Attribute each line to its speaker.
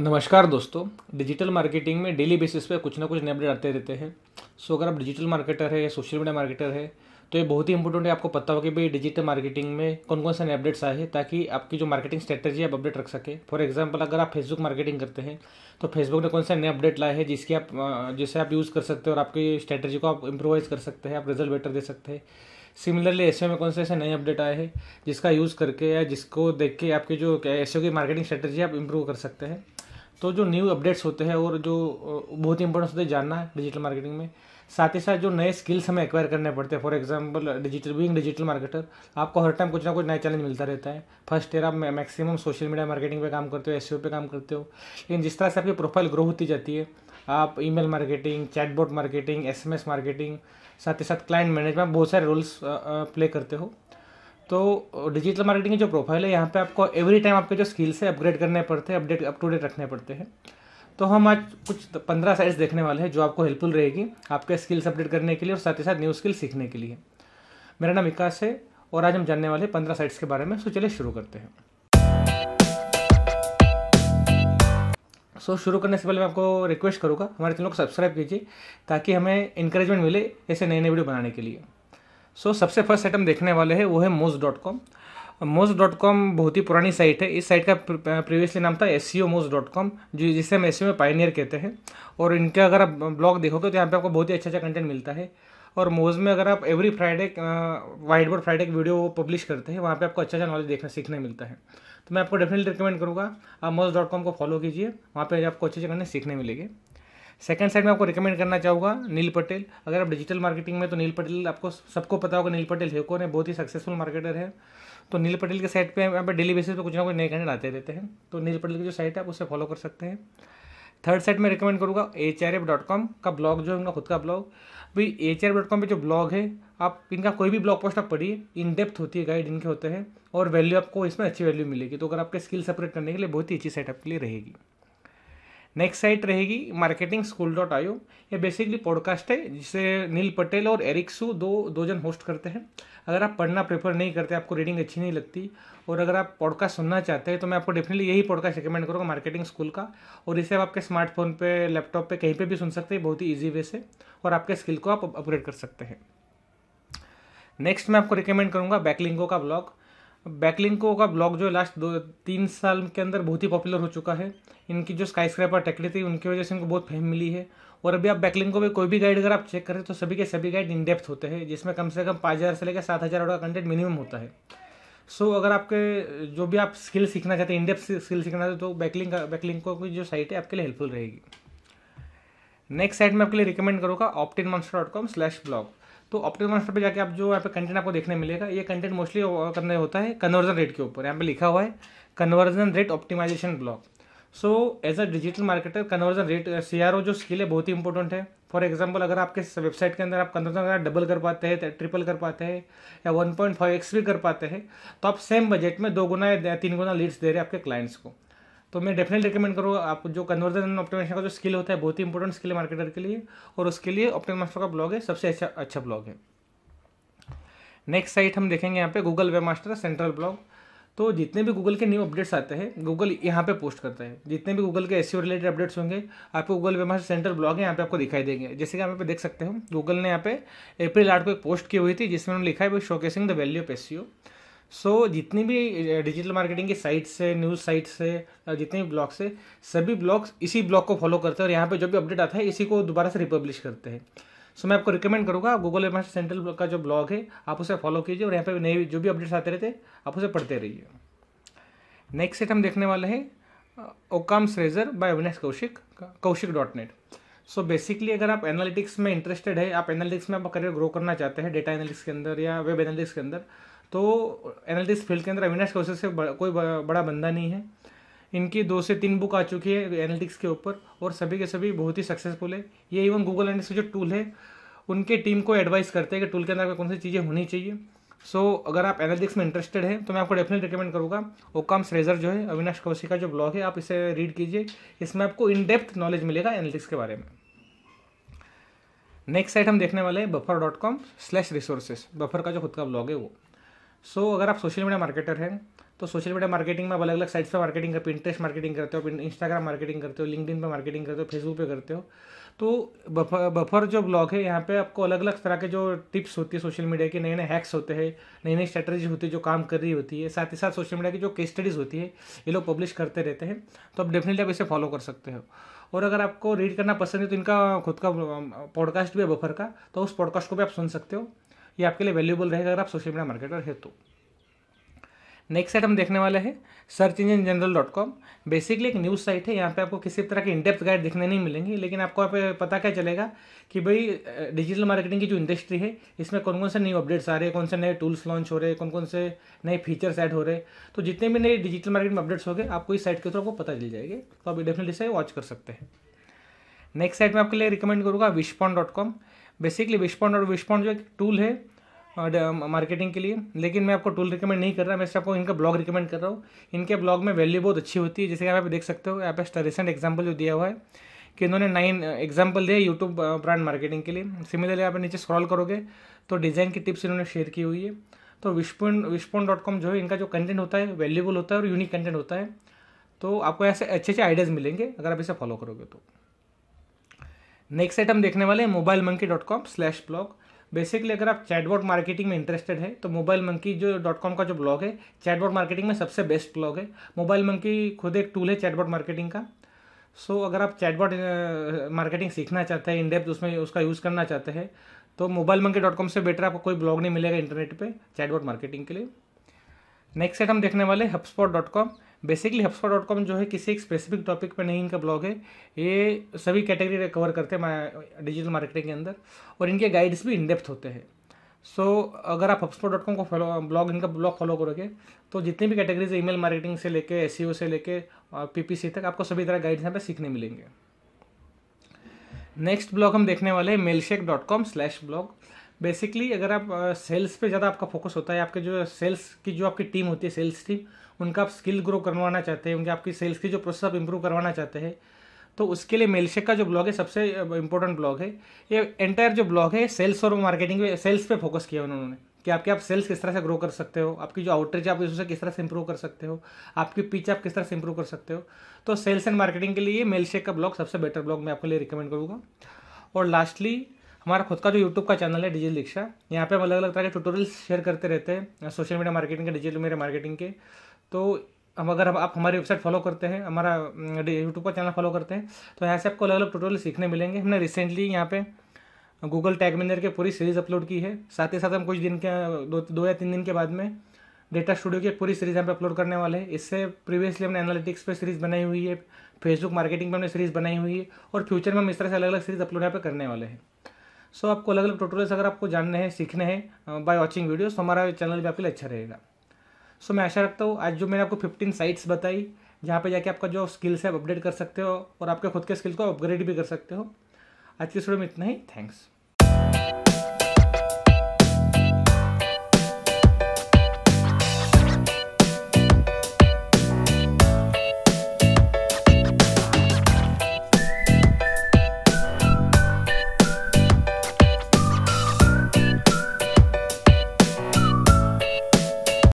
Speaker 1: नमस्कार दोस्तों digital marketing में डेली बेसिस पे कुछ ना कुछ नए अपडेट आते रहते हैं सो अगर आप डिजिटल मार्केटर है या सोशल मीडिया मार्केटर है तो ये बहुत ही इंपॉर्टेंट है आपको पता हो कि भाई डिजिटल मार्केटिंग में कौन कौन से नए अपडेट्स आए हैं ताकि आपकी जो मार्केटिंग स्ट्रेटजी आप अपडेट रख सके फॉर एग्जाम्पल अगर आप फेसबुक मार्केटिंग करते हैं तो फेसबुक ने कौन सा नए अपडेट लाए हैं जिसकी आप जिसे आप यूज़ कर सकते हैं और आपकी स्ट्रेटजी को आप इम्प्रोवाइज़ कर सकते हैं आप रिजल्ट बेटर दे सकते हैं सिमिलरली एस में कौन से ऐसे नए अपडेट आए हैं जिसका यूज़ करके या जिसको देख के आपकी जो एस की मार्केटिंग स्ट्रेटेजी आप इम्प्रूव कर सकते हैं तो जो न्यू अपडेट्स होते हैं और जो बहुत ही इंपॉर्टेंट होते हैं जानना है डिजिटल मार्केटिंग में साथ ही साथ जो नए स्किल्स हमें एक्वायर करने पड़ते हैं for example digital being digital marketer आपको हर टाइम कुछ ना कुछ नया चैलेंज मिलता रहता है फर्स्ट ईयर आप मैक्सिमम सोशल मीडिया मार्केटिंग पे काम करते हो एस e पे काम करते हो लेकिन जिस तरह से आपकी प्रोफाइल ग्रो होती जाती है आप e marketing chatbot marketing S marketing साथ ही साथ क्लाइंट मैनेजमेंट बहुत सारे रोल्स प्ले करते हो तो डिजिटल मार्केटिंग की जो प्रोफाइल है यहाँ पे आपको एवरी टाइम आपके जो स्किल्स है अपग्रेड करने पड़ते हैं अपडेट अप टू डेट रखने पड़ते हैं तो हम आज कुछ पंद्रह साइट्स देखने वाले हैं जो आपको हेल्पफुल रहेगी आपके स्किल्स अपडेट करने के लिए और साथ ही साथ न्यू स्किल सीखने के लिए मेरा नाम विकास है और आज हम जानने वाले पंद्रह साइट्स के बारे में सो चलिए शुरू करते हैं सो so, शुरू करने से पहले मैं आपको रिक्वेस्ट करूँगा हमारे चैनल को सब्सक्राइब कीजिए ताकि हमें इंकरेजमेंट मिले ऐसे नए नए वीडियो बनाने के लिए सो so, सबसे फर्स्ट आइटम देखने वाले हैं वो है Moz dot com Moz dot com बहुत ही पुरानी साइट है इस साइट का प्रीवियसली नाम था एस सी ओ मोज डॉट कॉम जो जिसे हम एस e में पाइनियर कहते हैं और इनका अगर आप ब्लॉग देखोगे तो यहाँ पे आपको बहुत ही अच्छा अच्छा कंटेंट मिलता है और मोज में अगर आप every Friday whiteboard Friday video publish करते हैं वहाँ पर आपको अच्छा अच्छा नॉलेज देखने सीखने मिलता है तो मैं आपको डेफिनेटली रिकमेंड करूँगा आप मोज डॉट कॉम को फॉलो कीजिए वहाँ पर आपको अच्छे अच्छे कंटेंट सीखने मिलेंगे सेकंड साइड में आपको रिकमेंड करना चाहूँगा नील पटेल अगर आप डिजिटल मार्केटिंग में तो नील पटेल आपको सबको पता होगा नील पटेल हेको ने बहुत ही सक्सेसफुल मार्केटर है तो नील पटेल के साइट पे यहाँ पर डेली बेसिस पे कुछ ना कुछ नए कैंडेट आते रहते हैं तो नील पटेल की जो साइट है आप उसे फॉलो कर सकते हैं थर्ड साइट में रिकमेंड करूँगा एच का ब्लॉग जो है उनका खुद का ब्लॉग भी एच आर जो ब्लॉग है आप इनका कोई भी ब्लॉग पोस्ट आप पढ़िए इन डेप्थ होती है गाइड इनके होते हैं और वैल्यू आपको इसमें अच्छी वैल्यू मिलेगी तो अगर आपके स्किल सेपरेट करने के लिए बहुत ही अच्छी साइट आपके लिए रहेगी नेक्स्ट साइट रहेगी मार्केटिंग स्कूल डॉट आयो ये बेसिकली पॉडकास्ट है जिसे नील पटेल और एरिक्सू दो दो जन होस्ट करते हैं अगर आप पढ़ना प्रेफर नहीं करते आपको रीडिंग अच्छी नहीं लगती और अगर आप पॉडकास्ट सुनना चाहते हैं तो मैं आपको डेफिनेटली यही पॉडकास्ट रिकमेंड करूँगा मार्केटिंग स्कूल का और इसे आप आपके स्मार्टफोन पे लैपटॉप पे कहीं पे भी सुन सकते हैं बहुत ही ईजी वे से और आपके स्किल को आप अपग्रेड कर सकते हैं नेक्स्ट मैं आपको रिकमेंड करूँगा बैकलिंगो का ब्लॉग बैकलिंको का ब्लॉग जो लास्ट दो तीन साल के अंदर बहुत ही पॉपुलर हो चुका है इनकी जो स्काई स्क्रैपर टेक्निक थी उनकी वजह से इनको बहुत फेम मिली है और अभी आप बैकलिंको में कोई भी गाइड अगर आप चेक करें तो सभी के सभी गाइड इन डेप्थ होते हैं जिसमें कम से कम पाँच हज़ार से लेकर सात हज़ार का कंटेंट मिनिमम होता है सो अगर आपके जो भी आप स्किल सीखना चाहते हैं इंडेप स्किल सीखना चाहते तो बैकलिंग बैकलिंको की जो साइट है आपके लिए हेल्पफुल रहेगी नेक्स्ट साइट मैं आपके लिए रिकमेंड करूँगा OptinMonster dot com slash blog तो ऑप्टिकल मास्टर पे जाके आप जो यहाँ पे कंटेंट आपको देखने मिलेगा ये कंटेंट मोस्टली करने होता है कन्वर्जन रेट के ऊपर यहाँ पे लिखा हुआ है conversion rate optimization blog so as a digital marketer conversion rate C जो स्किल है बहुत ही इंपॉर्टेंट है फॉर एग्जाम्पल अगर आपके वेबसाइट के अंदर आप कन्वर्जन डबल कर पाते हैं ट्रिपल कर पाते हैं या वन पॉइंट फाइव एक्स भी कर पाते हैं तो आप सेम बजट में दो गुना या तीन गुना लीड्स दे रहे हैं आपके क्लाइंट्स को तो मैं डेफिनेटली रिकमेंड करूँगा आपको जो कन्वर्जन एंड ऑप्टिमाइजेशन का जो स्किल होता है बहुत ही इंपॉर्टेंट स्किल है मार्केटर के लिए और उसके लिए ऑप्टिम मास्टर का ब्लॉग है सबसे अच्छा अच्छा ब्लॉग है नेक्स्ट साइट हम देखेंगे यहाँ पे Google webmaster central blog तो जितने भी गूगल के न्यू अपडेट्स आते हैं गूगल यहाँ पे पोस्ट करता है जितने भी गूगल के एस रिलेटेड अपडेट्स होंगे आपको Google webmaster central blog है यहाँ पे आपको दिखाई देंगे जैसे कि आप यहाँ पे देख सकते हो गूगल ने यहाँ पे अप्रैल आठ को एक पोस्ट की हुई थी जिसमें उन्होंने लिखा है showcasing the value of S so so, जितनी भी डिजिटल मार्केटिंग की साइट्स से न्यूज़ साइट्स से जितने भी ब्लॉग्स है सभी ब्लॉग्स इसी ब्लॉग को फॉलो करते हैं और यहाँ पे जो भी अपडेट आता है इसी को दोबारा से रिपब्लिश करते हैं सो so, मैं आपको रिकमेंड करूँगा गूगल एम सेंट्रल का जो ब्लॉग है आप उसे फॉलो कीजिए और यहाँ पे नए जो भी अपडेट्स आते रहते आप उसे पढ़ते रहिए नेक्स्ट सेट हम देखने वाले हैं Occam razor by Avinash Kaushik Kaushik dot net so basically अगर आप एनालिटिक्स में इंटरेस्टेड है आप एनालिटिक्स में आप करियर ग्रो करना चाहते हैं डेटा एनालिटिक्स के अंदर या वेब एनालिटिक्स के अंदर तो एनालिटिक्स फील्ड के अंदर अविनाश कौशल से बड़, कोई बड़ा बंदा नहीं है इनकी दो से तीन बुक आ चुकी है एनालिटिक्स के ऊपर और सभी के सभी बहुत ही सक्सेसफुल है ये इवन गूगल एनालिटिक्स जो टूल है उनके टीम को एडवाइस करते हैं कि टूल के अंदर कौन सी चीज़ें होनी चाहिए सो so, अगर आप एनालिटिक्स में इंटरेस्टेड हैं तो मैं आपको डेफिनेट रिकमेंड करूँगा ओकाम श्रेजर जो है अविनाश कौशिक का जो ब्लॉग है आप इसे रीड कीजिए इसमें आपको इन डेप्थ नॉलेज मिलेगा एनालिटिक्स के बारे में नेक्स्ट साइट हम देखने वाले हैं Buffer dot com slash resources Buffer का जो खुद का ब्लॉग है वो सो so, अगर आप सोशल मीडिया मार्केटर हैं तो सोशल मीडिया मार्केटिंग में आप अलग अलग साइट्स पर मार्केटिंग करते हो इंटरेस्ट मार्केटिंग करते हो इंस्टाग्राम मार्केटिंग करते हो लिंकड पर मार्केटिंग करते हो फेसबुक पर करते हो तो बफर बफर जो ब्लॉग है यहाँ पे आपको अलग अलग तरह के जो टिप्स होती है सोशल मीडिया के नए नए हैक्स होते हैं नई नई स्ट्रैटेजी होती है जो काम कर रही होती है साथ ही साथ सोशल मीडिया की जो केस स्टडीज़ होती है ये लोग पब्लिश करते रहते हैं तो आप डेफिनेटली आप इसे फॉलो कर सकते हो और अगर आपको रीड करना पसंद है तो इनका खुद का पॉडकास्ट भी है बफर का तो उस पॉडकास्ट को भी आप सुन सकते हो ये आपके लिए वैल्यूबल रहेगा अगर आप सोशल मीडिया मार्केटर है तो नेक्स्ट साइट हम देखने वाले हैं Search Engine Journal dot com basically एक न्यूज़ साइट है यहाँ पे आपको किसी तरह के इंडेप्थ गाइड देखने नहीं मिलेंगे लेकिन आपको आप पता क्या चलेगा कि भाई डिजिटल मार्केटिंग की जो इंडस्ट्री है इसमें कौन कौन से न्यू अपडेट्स आ रहे हैं कौन से नए टूल्स लॉन्च हो रहे हैं कौन कौन से नए फीचर्स ऐड हो रहे हैं तो जितने भी नए डिजिटल मार्केटिंग अपडेट्स हो गए आपको इस साइट के थ्रू आपको पता चल जाएगी तो आप डेफिनेटली से वॉच कर सकते हैं नेक्स्ट साइट में आपके लिए रिकमेंड करूँगा Wishpond dot com basically Wishpond और विशपॉन्ड जो एक टूल है मार्केटिंग के लिए लेकिन मैं आपको टूल रिकमेंड नहीं कर रहा मैं आपको इनका ब्लॉग रिकमेंड कर रहा हूँ इनके ब्लॉग में वैल्यू बहुत अच्छी होती है जैसे कि आप देख सकते हो यहाँ पे रिसेंट एग्जाम्पल जो दिया हुआ है कि इन्होंने नाइन एग्जाम्पल दिया यूट्यूब ब्रांड मार्केटिंग के लिए सिमिलरली आप नीचे स्क्रॉल करोगे तो डिज़ाइन की टिप्स इन्होंने शेयर की हुई है तो विस्पोन विस्पोन डॉट कॉम जो है इनका जो कंटेंट होता है वैल्यूबल होता है और यूनिक कंटेंट होता है तो आपको ऐसे अच्छे अच्छे आइडियाज़ मिलेंगे अगर आप इसे फॉलो करोगे तो नेक्स्ट आइटम देखने वाले Mobile Monkey dot com slash blog basically अगर आप चैटबॉट मार्केटिंग में इंटरेस्टेड है तो मोबाइल मंकी जो डॉट कॉम का जो ब्लॉग है चैटबॉट मार्केटिंग में सबसे बेस्ट ब्लॉग है मोबाइल मंकी खुद एक टूल है चैटबॉट मार्केटिंग का सो so, अगर आप चैटबॉट मार्केटिंग सीखना चाहते हैं इनडेप्थ उसमें उसका यूज़ करना चाहते हैं तो मोबाइल मंकी डॉट कॉम से बेटर आपको कोई ब्लॉग नहीं मिलेगा इंटरनेट पर चैटबॉट मार्केटिंग के लिए नेक्स्ट आइटम देखने वाले spot dot com basically HubSpot dot com जो है किसी एक स्पेसिफिक टॉपिक पर नहीं इनका ब्लॉग है ये सभी कैटेगरी कवर करते हैं डिजिटल मार्केटिंग के अंदर और इनके गाइड्स भी इनडेप्थ होते हैं सो so, अगर आप हफ्सपो डॉट कॉम को फॉलो ब्लॉग इनका ब्लॉग फॉलो करोगे तो जितनी भी कैटेगरीज है ईमेल मार्केटिंग से लेके एस e से लेके सी तक आपको सभी तरह गाइड्स यहाँ पर सीखने मिलेंगे नेक्स्ट ब्लॉग हम देखने वाले हैं Mailshake dot com slash blog basically अगर आप सेल्स पे ज़्यादा आपका फोकस होता है आपके जो सेल्स की जो आपकी टीम होती है सेल्स टीम उनका आप स्किल ग्रो करवाना चाहते हैं उनके आपकी सेल्स की जो प्रोसेस आप इम्प्रूव करवाना चाहते हैं तो उसके लिए मेलशेक का जो ब्लॉग है सबसे इंपॉर्टेंट ब्लॉग है ये एंटायर जो ब्लॉग है सेल्स और मार्केटिंग पे सेल्स पे फोकस किया उन्होंने कि आपके आप सेल्स किस तरह से ग्रो कर सकते हो आपकी जो आउटरीच आप उससे किस तरह से इंप्रूव कर सकते हो आपकी पिच आप किस तरह से इंप्रूव कर सकते हो तो सेल्स एंड मार्केटिंग के लिए मेलशेक का ब्लॉग सबसे बेटर ब्लॉग मैं आपके लिए रिकमेंड करूँगा और लास्टली हमारा खुद का जो यूट्यूब का चैनल है डिजिटल दीक्षा यहाँ पे हम अलग अलग तरह के ट्यूटोरियल शेयर करते रहते हैं सोशल मीडिया मार्केटिंग के डिजिटल मीडिया मार्केटिंग के तो हम अगर आप हमारी वेबसाइट फॉलो करते हैं हमारा यूट्यूब हम्म, का चैनल फॉलो करते हैं तो यहाँ से आपको अलग अलग ट्यूटोरियल सीखने मिलेंगे हमने रिसेंटली यहाँ पे गूगल टैग मैनेजर की पूरी सीरीज़ अपलोड की है साथ ही साथ हम कुछ दिन के दो दो या तीन दिन के बाद में डेटा स्टूडियो की पूरी सीरीज़ यहाँ पे अपलोड करने वाले हैं इससे प्रीवियसली हमने एनालिटिक्स पे सीरीज़ बनाई हुई है फेसबुक मार्केटिंग पे हमने सीरीज़ बनाई हुई है और फ्यूचर में हम इस तरह से अलग अलग सीरीज़ अपलोड यहाँ पे करने वाले हैं सो आपको अलग अलग ट्यूटोरियल्स अगर आपको जानने हैं सीखने हैं बाय वॉचिंग वीडियोस तो हमारा चैनल भी आपके लिए अच्छा रहेगा सो मैं आशा रखता हूँ आज जो मैंने आपको फिफ्टीन साइट्स बताई जहाँ पे जाके आपका जो स्किल्स है आप अपडेट कर सकते हो और आपके खुद के स्किल्स को अपग्रेड भी कर सकते हो आज के स्टूडियो में इतना ही थैंक्स